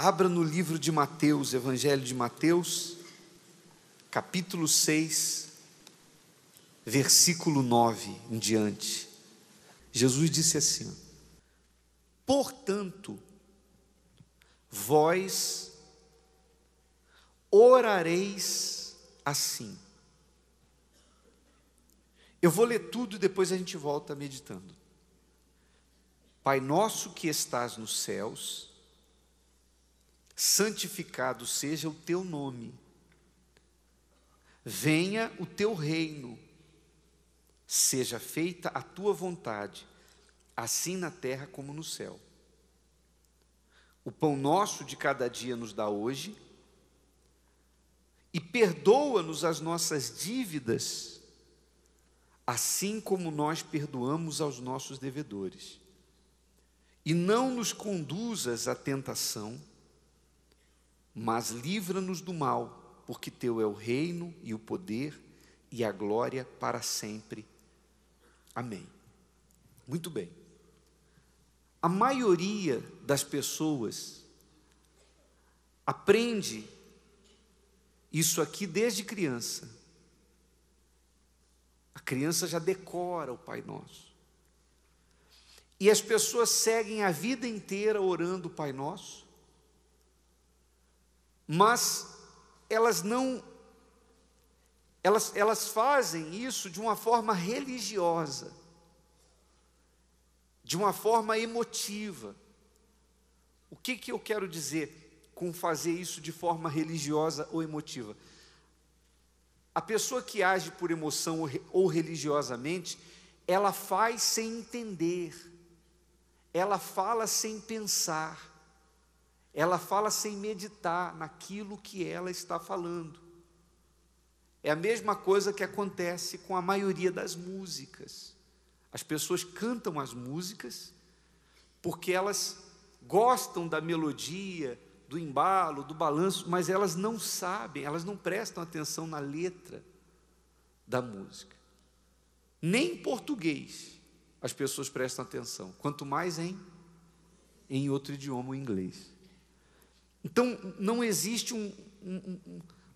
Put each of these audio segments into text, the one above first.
Abra no livro de Mateus, Evangelho de Mateus, capítulo 6, versículo 9 em diante. Jesus disse assim: Portanto, vós orareis assim. Eu vou ler tudo e depois a gente volta meditando. Pai nosso que estás nos céus, santificado seja o teu nome. Venha o teu reino. Seja feita a tua vontade, assim na terra como no céu. O pão nosso de cada dia nos dá hoje. E perdoa-nos as nossas dívidas, assim como nós perdoamos aos nossos devedores. E não nos conduzas à tentação, mas livra-nos do mal, porque teu é o reino e o poder e a glória para sempre. Amém. Muito bem. A maioria das pessoas aprende isso aqui desde criança. A criança já decora o Pai Nosso. E as pessoas seguem a vida inteira orando o Pai Nosso mas elas não. Elas, elas fazem isso de uma forma religiosa, de uma forma emotiva. O que, que eu quero dizer com fazer isso de forma religiosa ou emotiva? A pessoa que age por emoção ou religiosamente, ela faz sem entender, ela fala sem pensar, ela fala sem meditar naquilo que ela está falando. É a mesma coisa que acontece com a maioria das músicas. As pessoas cantam as músicas porque elas gostam da melodia, do embalo, do balanço, mas elas não sabem, elas não prestam atenção na letra da música. Nem em português as pessoas prestam atenção, quanto mais em, em outro idioma, o inglês. Então, não existe um, um,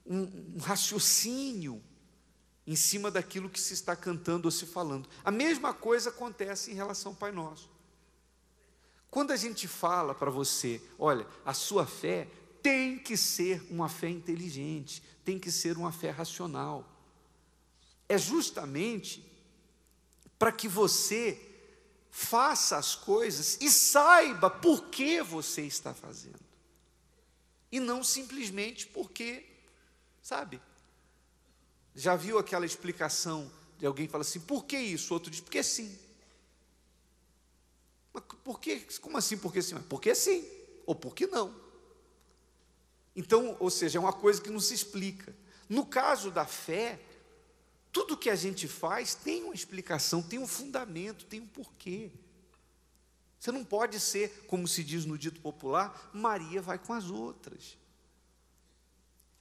um, um raciocínio em cima daquilo que se está cantando ou se falando. A mesma coisa acontece em relação ao Pai Nosso. Quando a gente fala para você, olha, a sua fé tem que ser uma fé inteligente, tem que ser uma fé racional. É justamente para que você faça as coisas e saiba por que você está fazendo e não simplesmente porque, sabe? Já viu aquela explicação de alguém fala assim: por que isso? O outro diz: porque sim. Mas por que? Como assim? Porque sim? Mas porque sim ou porque não? Então, ou seja, é uma coisa que não se explica. No caso da fé, tudo que a gente faz tem uma explicação, tem um fundamento, tem um porquê. Você não pode ser, como se diz no dito popular, Maria vai com as outras.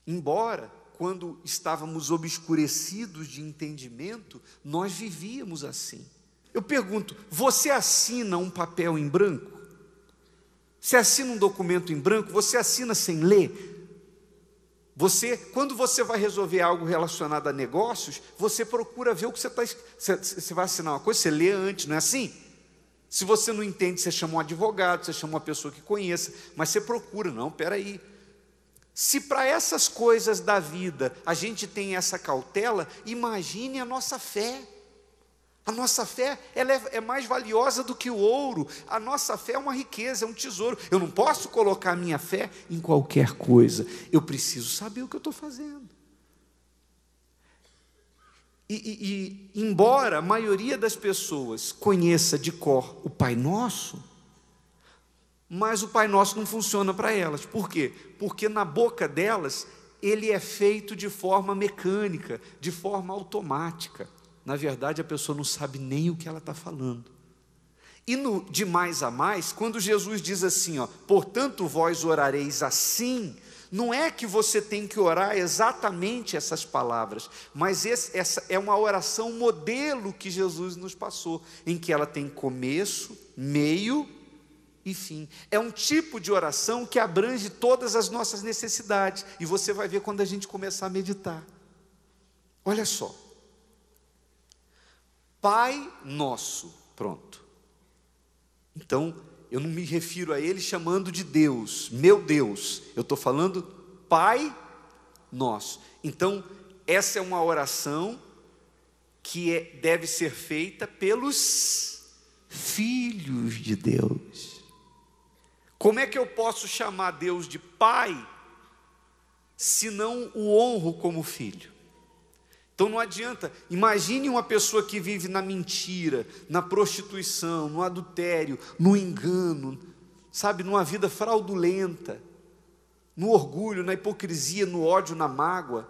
Embora, quando estávamos obscurecidos de entendimento, nós vivíamos assim. Eu pergunto: você assina um papel em branco? Você assina um documento em branco? Você assina sem ler? Você, quando você vai resolver algo relacionado a negócios, você procura ver o que você está. Você vai assinar uma coisa, você lê antes, não é assim? Se você não entende, você chama um advogado, você chama uma pessoa que conheça, mas você procura, não, espera aí. Se para essas coisas da vida a gente tem essa cautela, imagine a nossa fé. A nossa fé ela é, é, mais valiosa do que o ouro. A nossa fé é uma riqueza, é um tesouro. Eu não posso colocar a minha fé em qualquer coisa. Eu preciso saber o que eu estou fazendo. E, e, e, embora a maioria das pessoas conheça de cor o Pai Nosso, mas o Pai Nosso não funciona para elas. Por quê? Porque na boca delas ele é feito de forma mecânica, de forma automática. Na verdade, a pessoa não sabe nem o que ela está falando. E no de mais a mais, quando Jesus diz assim, ó, portanto vós orareis assim, não é que você tem que orar exatamente essas palavras, mas esse, essa é uma oração modelo que Jesus nos passou, em que ela tem começo, meio e fim. É um tipo de oração que abrange todas as nossas necessidades, e você vai ver quando a gente começar a meditar. Olha só. Pai nosso, pronto. Então, eu não me refiro a ele chamando de Deus, meu Deus, eu estou falando Pai nosso. Então, essa é uma oração que é, deve ser feita pelos filhos de Deus. Como é que eu posso chamar Deus de Pai se não o honro como filho? Então não adianta. Imagine uma pessoa que vive na mentira, na prostituição, no adultério, no engano, sabe, numa vida fraudulenta, no orgulho, na hipocrisia, no ódio, na mágoa.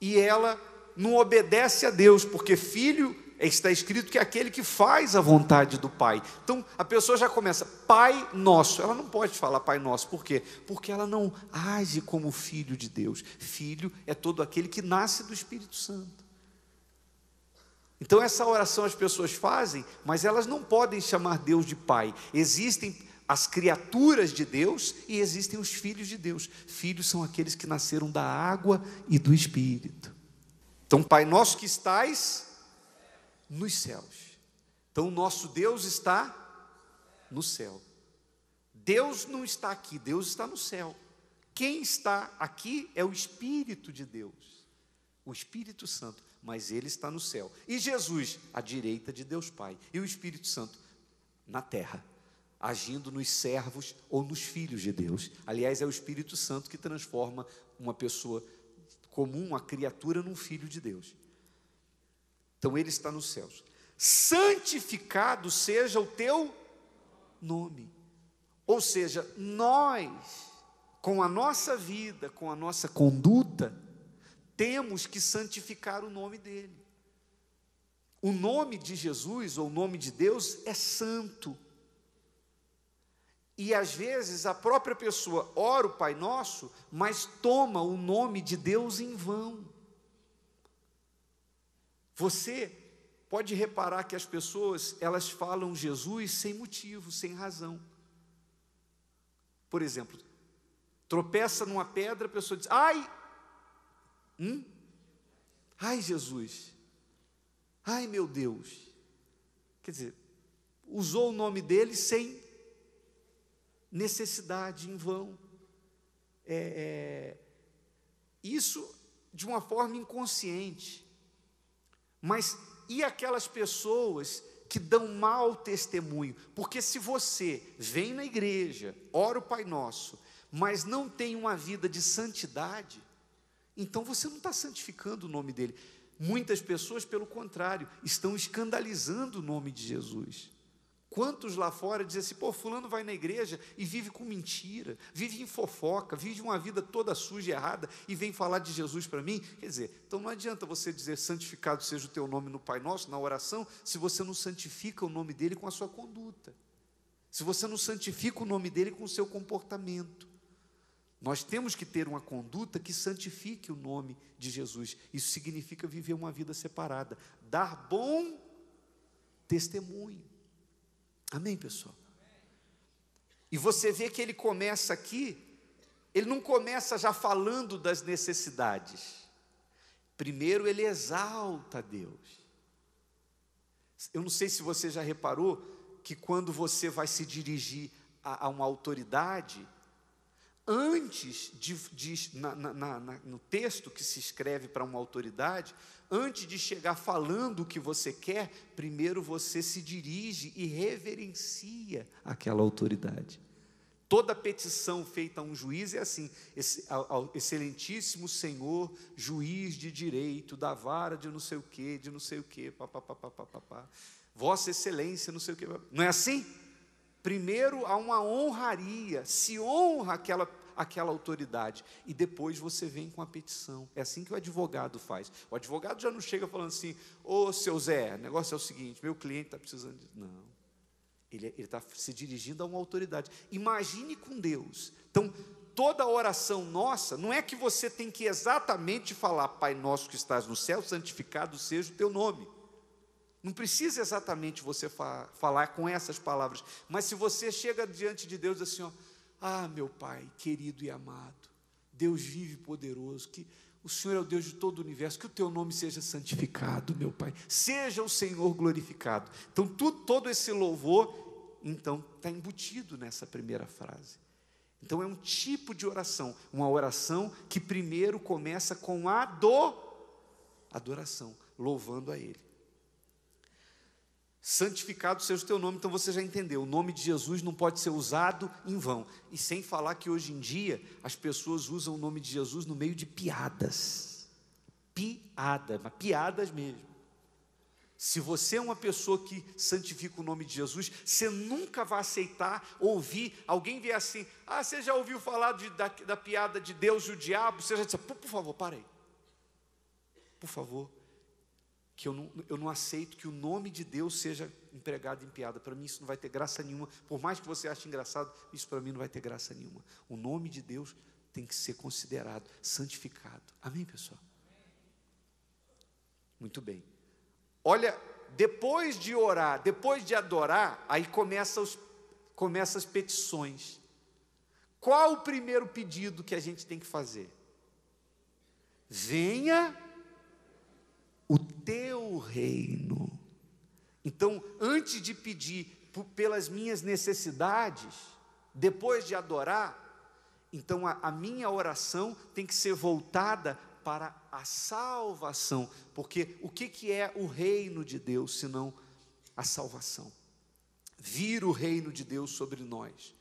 E ela não obedece a Deus, porque filho está escrito que é aquele que faz a vontade do Pai. Então a pessoa já começa, Pai Nosso. Ela não pode falar Pai Nosso, por quê? Porque ela não age como filho de Deus. Filho é todo aquele que nasce do Espírito Santo. Então essa oração as pessoas fazem, mas elas não podem chamar Deus de Pai. Existem as criaturas de Deus e existem os filhos de Deus. Filhos são aqueles que nasceram da água e do Espírito. Então, Pai nosso que estais nos céus. Então, nosso Deus está no céu. Deus não está aqui, Deus está no céu. Quem está aqui é o Espírito de Deus, o Espírito Santo, mas ele está no céu. E Jesus, à direita de Deus Pai, e o Espírito Santo na terra, agindo nos servos ou nos filhos de Deus. Aliás, é o Espírito Santo que transforma uma pessoa comum, uma criatura, num filho de Deus. Então ele está nos céus. Santificado seja o teu nome. Ou seja, nós, com a nossa vida, com a nossa conduta, temos que santificar o nome dele. O nome de Jesus, ou o nome de Deus, é santo. E às vezes a própria pessoa ora o Pai Nosso, mas toma o nome de Deus em vão. Você pode reparar que as pessoas, elas falam Jesus sem motivo, sem razão. Por exemplo, tropeça numa pedra, a pessoa diz: "Ai! Hum? Ai, Jesus! Ai, meu Deus!" Quer dizer, usou o nome dele sem necessidade, em vão. É, é, isso de uma forma inconsciente. Mas e aquelas pessoas que dão mau testemunho? Porque se você vem na igreja, ora o Pai Nosso, mas não tem uma vida de santidade, então você não está santificando o nome dele. Muitas pessoas, pelo contrário, estão escandalizando o nome de Jesus. Quantos lá fora dizem assim, pô, fulano vai na igreja e vive com mentira, vive em fofoca, vive uma vida toda suja e errada e vem falar de Jesus para mim? Quer dizer, então não adianta você dizer santificado seja o teu nome no Pai Nosso, na oração, se você não santifica o nome dele com a sua conduta, se você não santifica o nome dele com o seu comportamento. Nós temos que ter uma conduta que santifique o nome de Jesus. Isso significa viver uma vida separada, dar bom testemunho. Amém, pessoal? E você vê que ele começa aqui, ele não começa já falando das necessidades. Primeiro ele exalta Deus. Eu não sei se você já reparou que quando você vai se dirigir a, a uma autoridade, antes de, de na, na, na, no texto que se escreve para uma autoridade, antes de chegar falando o que você quer, primeiro você se dirige e reverencia aquela autoridade. Toda petição feita a um juiz é assim: excelentíssimo senhor, juiz de direito, da vara de não sei o quê, de não sei o quê, papapá, vossa excelência, não sei o quê. Não é assim? Primeiro há uma honraria, se honra aquela, aquela autoridade, e depois você vem com a petição. É assim que o advogado faz. O advogado já não chega falando assim, ô oh, seu Zé, o negócio é o seguinte, meu cliente está precisando disso. Não. Ele é, está se dirigindo a uma autoridade. Imagine com Deus. Então, toda oração nossa, não é que você tem que exatamente falar, Pai nosso que estás no céu, santificado seja o teu nome. Não precisa exatamente você fa falar com essas palavras, mas se você chega diante de Deus assim, ó, ah, meu Pai, querido e amado, Deus vivo e poderoso, que o Senhor é o Deus de todo o universo, que o teu nome seja santificado, meu Pai. Seja o Senhor glorificado. Então, tudo todo esse louvor, então, está embutido nessa primeira frase. Então, é um tipo de oração, uma oração que primeiro começa com a adoração, louvando a Ele santificado seja o teu nome. Então você já entendeu, o nome de Jesus não pode ser usado em vão. E sem falar que hoje em dia as pessoas usam o nome de Jesus no meio de piadas. Piadas, mas piadas mesmo. Se você é uma pessoa que santifica o nome de Jesus, você nunca vai aceitar ouvir alguém vir assim: Ah, você já ouviu falar de, da, da, piada de Deus e o diabo? Você já disse: Por favor, para aí. Por favor, que eu não, eu não aceito que o nome de Deus seja empregado em piada. Para mim isso não vai ter graça nenhuma. Por mais que você ache engraçado, isso para mim não vai ter graça nenhuma. O nome de Deus tem que ser considerado, santificado. Amém, pessoal? Muito bem. Olha, depois de orar, depois de adorar, aí começam começa as petições. Qual o primeiro pedido que a gente tem que fazer? Venha o teu reino. Então, antes de pedir pelas minhas necessidades, depois de adorar, então a, a minha oração tem que ser voltada para a salvação, porque o que, que é o reino de Deus senão a salvação? Vir o reino de Deus sobre nós,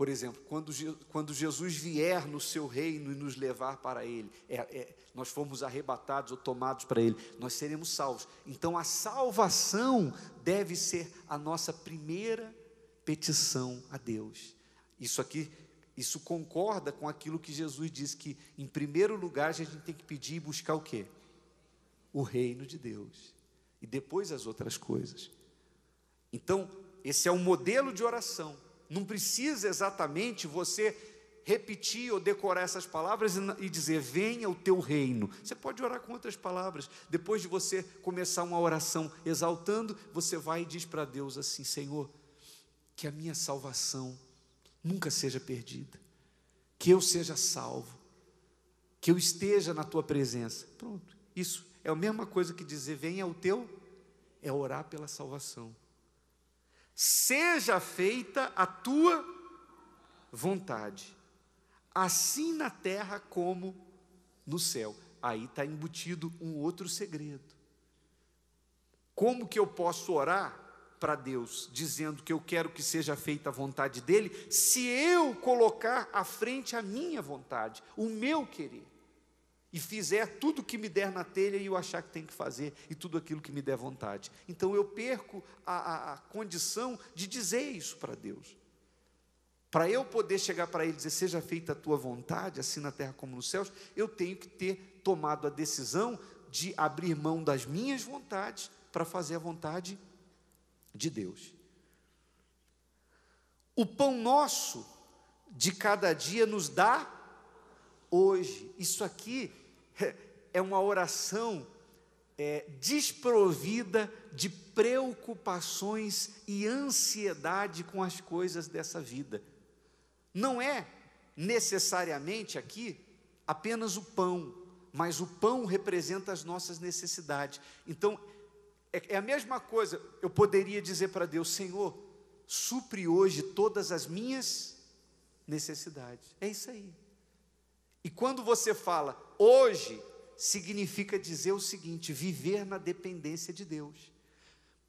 por exemplo, quando, quando Jesus vier no seu reino e nos levar para Ele, é, é, nós formos arrebatados ou tomados para Ele, nós seremos salvos. Então a salvação deve ser a nossa primeira petição a Deus. Isso aqui, isso concorda com aquilo que Jesus disse que, em primeiro lugar, a gente tem que pedir e buscar o quê? O reino de Deus. E depois as outras coisas. Então, esse é um modelo de oração não precisa exatamente você repetir ou decorar essas palavras e dizer: Venha o teu reino. Você pode orar com outras palavras. Depois de você começar uma oração exaltando, você vai e diz para Deus assim: Senhor, que a minha salvação nunca seja perdida, que eu seja salvo, que eu esteja na tua presença. Pronto, isso é a mesma coisa que dizer: Venha o teu, é orar pela salvação seja feita a tua vontade, assim na terra como no céu. Aí está embutido um outro segredo. Como que eu posso orar para Deus, dizendo que eu quero que seja feita a vontade dEle, se eu colocar à frente a minha vontade, o meu querer? e fizer tudo o que me der na telha e eu achar que tem que fazer e tudo aquilo que me der vontade. Então eu perco a, a, a condição de dizer isso para Deus. Para eu poder chegar para Ele e dizer, seja feita a tua vontade, assim na terra como nos céus, eu tenho que ter tomado a decisão de abrir mão das minhas vontades para fazer a vontade de Deus. O pão nosso de cada dia nos dá hoje. Isso aqui é, é uma oração é, desprovida de preocupações e ansiedade com as coisas dessa vida. Não é necessariamente aqui apenas o pão, mas o pão representa as nossas necessidades. Então, é, é a mesma coisa, eu poderia dizer para Deus: Senhor, supre hoje todas as minhas necessidades. É isso aí. E quando você fala hoje, significa dizer o seguinte: viver na dependência de Deus.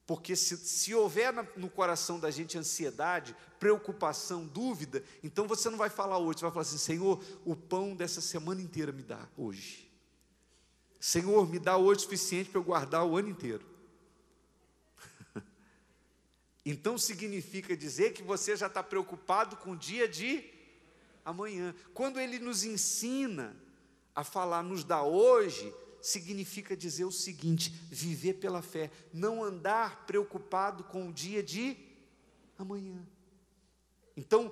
Porque se, se houver no coração da gente ansiedade, preocupação, dúvida, então você não vai falar hoje, você vai falar assim: Senhor, o pão dessa semana inteira me dá hoje. Senhor, me dá hoje o suficiente para eu guardar o ano inteiro. então significa dizer que você já está preocupado com o dia de amanhã. Quando ele nos ensina a falar, nos dá hoje, significa dizer o seguinte: viver pela fé, não andar preocupado com o dia de amanhã. Então,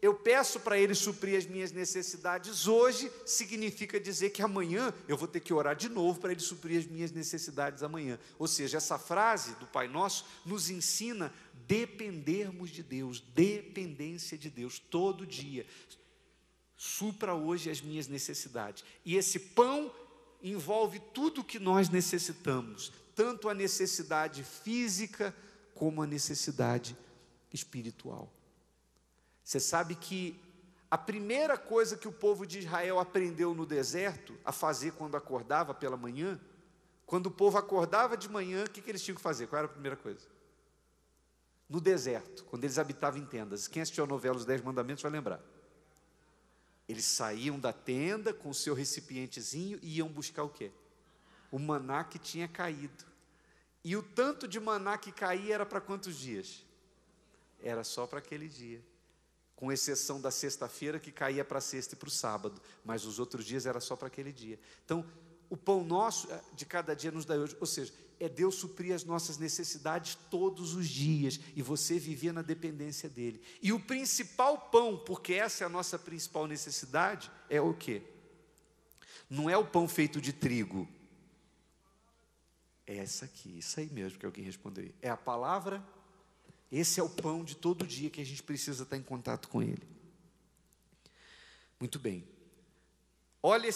eu peço para ele suprir as minhas necessidades hoje, significa dizer que amanhã eu vou ter que orar de novo para ele suprir as minhas necessidades amanhã. Ou seja, essa frase do Pai Nosso nos ensina dependermos de Deus, dependência de Deus todo dia. Supra hoje as minhas necessidades. E esse pão envolve tudo o que nós necessitamos, tanto a necessidade física como a necessidade espiritual. Você sabe que a primeira coisa que o povo de Israel aprendeu no deserto a fazer quando acordava pela manhã, quando o povo acordava de manhã, o que, que eles tinham que fazer? Qual era a primeira coisa? no deserto, quando eles habitavam em tendas. Quem assistiu a novela Os Dez Mandamentos vai lembrar. Eles saíam da tenda com o seu recipientezinho e iam buscar o quê? O maná que tinha caído. E o tanto de maná que caía era para quantos dias? Era só para aquele dia. Com exceção da sexta-feira, que caía para sexta e para o sábado. Mas os outros dias era só para aquele dia. Então, o pão nosso eh, de cada dia nos dá hoje. Ou seja, é Deus suprir as nossas necessidades todos os dias e você vivia na dependência dele. E o principal pão, porque essa é a nossa principal necessidade, é o quê? Não é o pão feito de trigo. É essa aqui, isso aí mesmo que alguém respondeu. É a palavra. Esse é o pão de todo dia que a gente precisa estar em contato com ele. Muito bem. Olha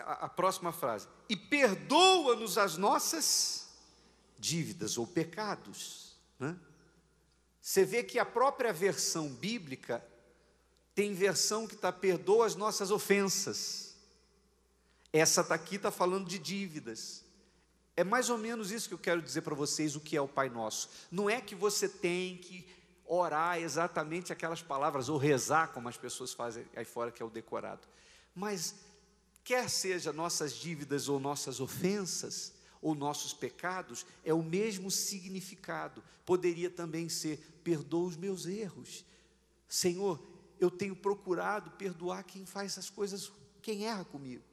a próxima frase. E perdoa-nos as nossas dívidas ou pecados. Né? Você vê que a própria versão bíblica tem versão que está perdoa as nossas ofensas. Essa tá aqui está falando de dívidas. É mais ou menos isso que eu quero dizer para vocês o que é o Pai Nosso. Não é que você tem que orar exatamente aquelas palavras ou rezar como as pessoas fazem aí fora que é o decorado. Mas quer seja nossas dívidas ou nossas ofensas, ou nossos pecados é o mesmo significado. Poderia também ser: perdoa os meus erros. Senhor, eu tenho procurado perdoar quem faz essas coisas, quem erra comigo.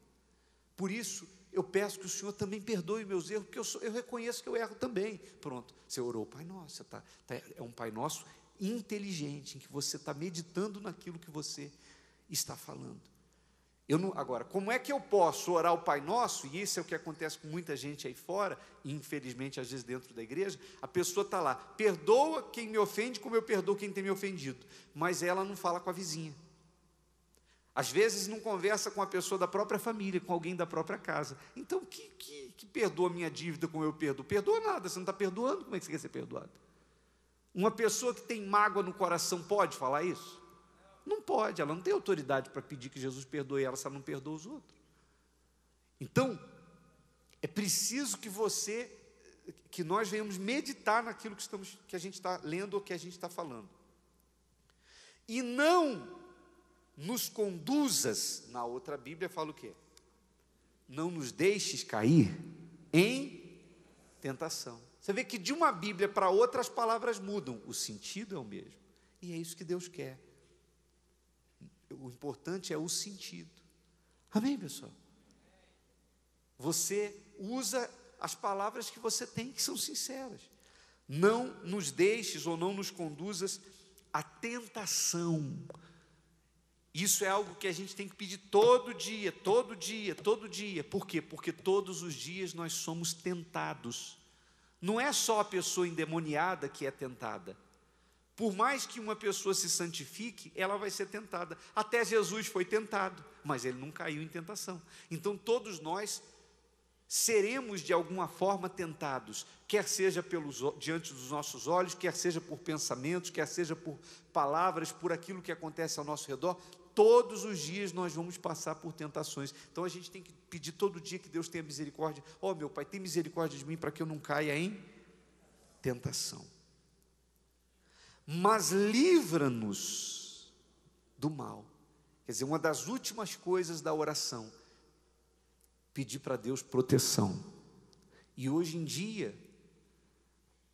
Por isso, eu peço que o Senhor também perdoe meus erros, porque eu, sou, eu reconheço que eu erro também. Pronto, você orou, Pai Nosso, tá, tá, é um Pai Nosso inteligente, em que você está meditando naquilo que você está falando. Não, agora, como é que eu posso orar o Pai Nosso? E isso é o que acontece com muita gente aí fora, e infelizmente às vezes dentro da igreja, a pessoa está lá, perdoa quem me ofende, como eu perdoo quem tem me ofendido, mas ela não fala com a vizinha. Às vezes não conversa com a pessoa da própria família, com alguém da própria casa. Então, que, que, que perdoa minha dívida como eu perdoo? Perdoa nada, você não está perdoando, como é que você quer ser perdoado? Uma pessoa que tem mágoa no coração pode falar isso? Não pode, ela não tem autoridade para pedir que Jesus perdoe ela se ela não perdoa os outros. Então, é preciso que você, que nós venhamos meditar naquilo que, estamos, que a gente está lendo ou que a gente está falando. E não nos conduzas, na outra Bíblia fala o quê? Não nos deixes cair em tentação. Você vê que de uma Bíblia para outra as palavras mudam, o sentido é o mesmo. E é isso que Deus quer o importante é o sentido. Amém, pessoal? Você usa as palavras que você tem, que são sinceras. Não nos deixes ou não nos conduzas à tentação. Isso é algo que a gente tem que pedir todo dia, todo dia, todo dia. Por quê? Porque todos os dias nós somos tentados. Não é só a pessoa endemoniada que é tentada. Por mais que uma pessoa se santifique, ela vai ser tentada. Até Jesus foi tentado, mas ele não caiu em tentação. Então todos nós seremos de alguma forma tentados, quer seja pelos, diante dos nossos olhos, quer seja por pensamentos, quer seja por palavras, por aquilo que acontece ao nosso redor. Todos os dias nós vamos passar por tentações. Então a gente tem que pedir todo dia que Deus tenha misericórdia. Oh, meu Pai, tem misericórdia de mim para que eu não caia em tentação mas livra-nos do mal. Quer dizer, uma das últimas coisas da oração, pedir para Deus proteção. E hoje em dia,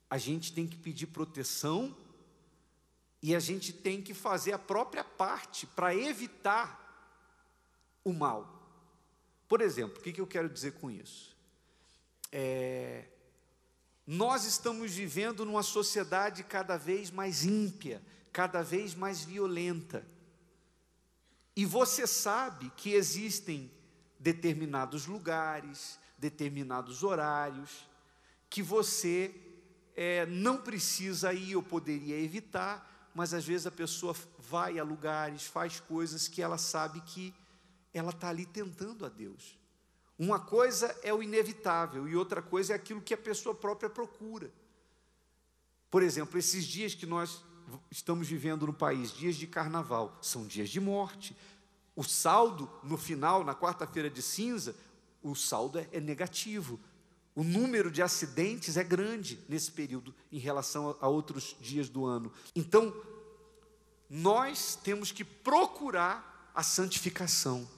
a gente tem que pedir proteção e a gente tem que fazer a própria parte para evitar o mal. Por exemplo, o que eu quero dizer com isso? É, nós estamos vivendo numa sociedade cada vez mais ímpia, cada vez mais violenta. E você sabe que existem determinados lugares, determinados horários, que você é, não precisa ir, eu poderia evitar, mas às vezes a pessoa vai a lugares, faz coisas que ela sabe que ela está ali tentando a Deus. Uma coisa é o inevitável e outra coisa é aquilo que a pessoa própria procura. Por exemplo, esses dias que nós estamos vivendo no país, dias de carnaval, são dias de morte. O saldo, no final, na quarta-feira de cinza, o saldo é, é negativo. O número de acidentes é grande nesse período em relação a outros dias do ano. Então, nós temos que procurar a santificação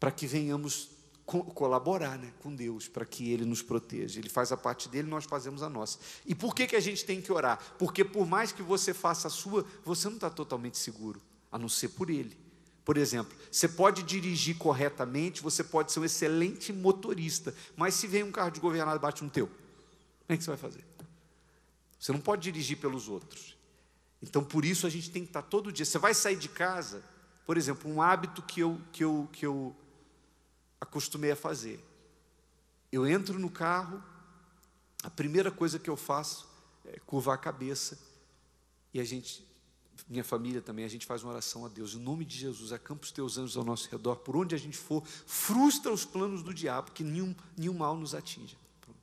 para que venhamos co colaborar né, com Deus para que Ele nos proteja. Ele faz a parte dele, nós fazemos a nossa. E por que, que a gente tem que orar? Porque por mais que você faça a sua, você não está totalmente seguro, a não ser por Ele. Por exemplo, você pode dirigir corretamente, você pode ser um excelente motorista, mas se vem um carro governado e bate no teu, como é que você vai fazer? Você não pode dirigir pelos outros. Então, por isso, a gente tem que estar todo dia. Você vai sair de casa, por exemplo, um hábito que eu, que eu, que eu acostumei a fazer. Eu entro no carro, a primeira coisa que eu faço é curvar a cabeça e a gente, minha família também, a gente faz uma oração a Deus. Em nome de Jesus, acampa os teus anjos ao nosso redor, por onde a gente for, frustra os planos do diabo, que nenhum, nenhum mal nos atinja. Pronto.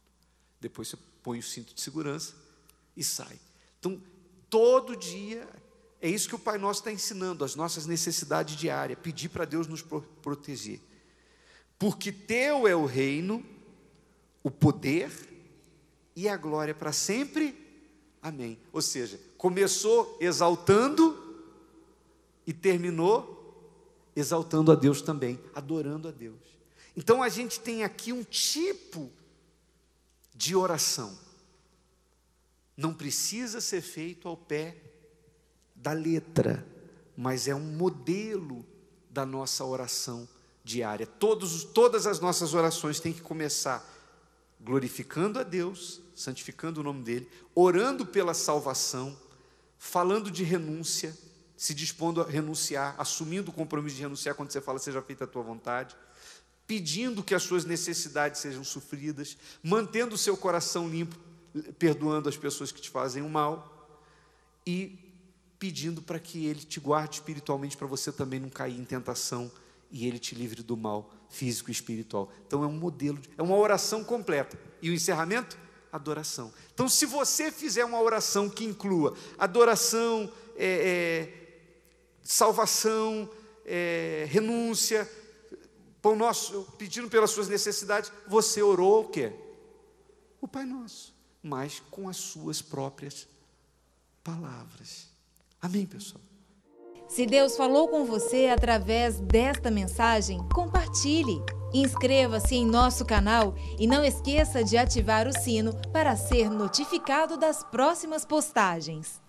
Depois você põe o cinto de segurança e sai. Então, todo dia, é isso que o Pai Nosso está ensinando, as nossas necessidades diárias, pedir para Deus nos proteger porque teu é o reino, o poder e a glória para sempre. Amém. Ou seja, começou exaltando e terminou exaltando a Deus também, adorando a Deus. Então a gente tem aqui um tipo de oração. Não precisa ser feito ao pé da letra, mas é um modelo da nossa oração diária. Todos, todas as nossas orações têm que começar glorificando a Deus, santificando o nome dEle, orando pela salvação, falando de renúncia, se dispondo a renunciar, assumindo o compromisso de renunciar quando você fala, seja feita a tua vontade, pedindo que as suas necessidades sejam sofridas, mantendo o seu coração limpo, perdoando as pessoas que te fazem o mal e pedindo para que Ele te guarde espiritualmente para você também não cair em tentação e ele te livre do mal físico e espiritual. Então é um modelo, é uma oração completa. E o encerramento? Adoração. Então, se você fizer uma oração que inclua adoração, é, é, salvação, é, renúncia, pão nosso, pedindo pelas suas necessidades, você orou o quê? O Pai Nosso, mas com as suas próprias palavras. Amém, pessoal? Se Deus falou com você através desta mensagem, compartilhe. Inscreva-se em nosso canal e não esqueça de ativar o sino para ser notificado das próximas postagens.